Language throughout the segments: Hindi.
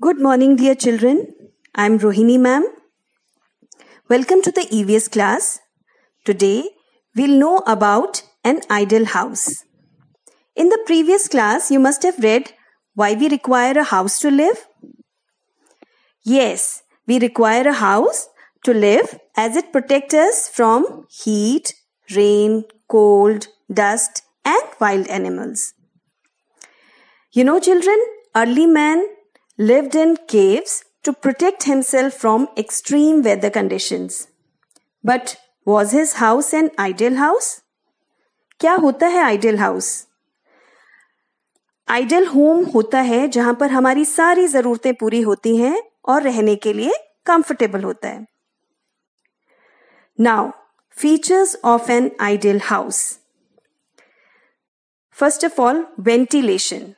Good morning, dear children. I'm Rohini ma'am. Welcome to the EVS class. Today, we'll know about an ideal house. In the previous class, you must have read why we require a house to live. Yes, we require a house to live as it protects us from heat, rain, cold, dust, and wild animals. You know, children, early man lived in caves to protect himself from extreme weather conditions. But was his house an ideal house? क्या होता है आइडियल हाउस आइडियल होम होता है जहां पर हमारी सारी जरूरतें पूरी होती हैं और रहने के लिए कंफर्टेबल होता है now features of an ideal house first of all ventilation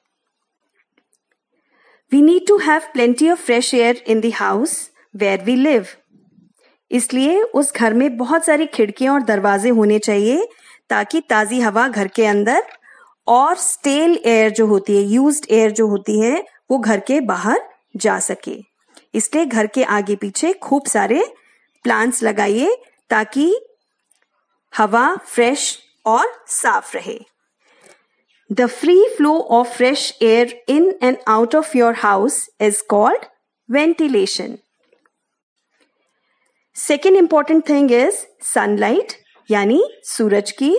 we need to have plenty of fresh air in the house where we live इसलिए उस घर में बहुत सारी खिड़कियां और दरवाजे होने चाहिए ताकि ताज़ी हवा घर के अंदर और स्टेल एयर जो होती है यूज्ड एयर जो होती है वो घर के बाहर जा सके इसलिए घर के आगे पीछे खूब सारे प्लांट्स लगाइए ताकि हवा फ्रेश और साफ रहे The free flow of fresh air in and out of your house is called ventilation. Second important thing is sunlight यानी सूरज की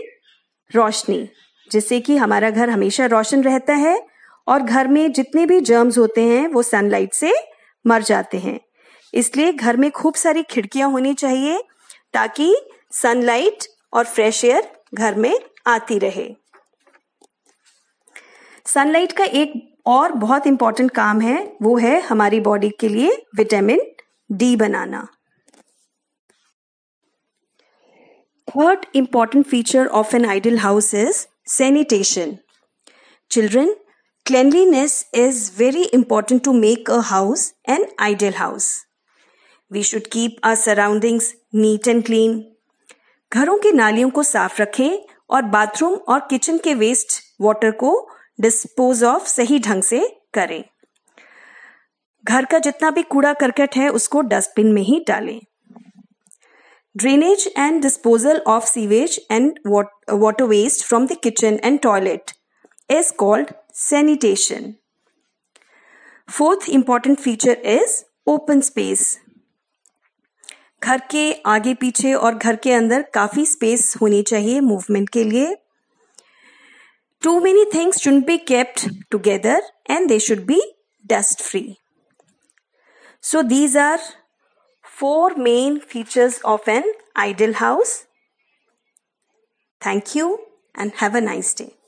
रोशनी जिससे कि हमारा घर हमेशा रोशन रहता है और घर में जितने भी जर्म्स होते हैं वो सनलाइट से मर जाते हैं इसलिए घर में खूब सारी खिड़कियां होनी चाहिए ताकि सनलाइट और फ्रेश एयर घर में आती रहे सनलाइट का एक और बहुत इंपॉर्टेंट काम है वो है हमारी बॉडी के लिए विटामिन डी बनाना third important feature of an ideal house is sanitation children cleanliness is very important to make a house an ideal house we should keep our surroundings neat and clean घरों की नालियों को साफ रखें और बाथरूम और किचन के वेस्ट वाटर को डिस्पोज ऑफ सही ढंग से करें घर का जितना भी कूड़ा करकट है उसको डस्टबिन में ही डालें drainage and disposal of sewage and water waste from the kitchen and toilet is called sanitation fourth important feature is open space घर के आगे पीछे और घर के अंदर काफी स्पेस होनी चाहिए मूवमेंट के लिए Too many things shouldn't be kept together and they should be dust free. So, these are four main features of an ideal house. Thank you and have a nice day.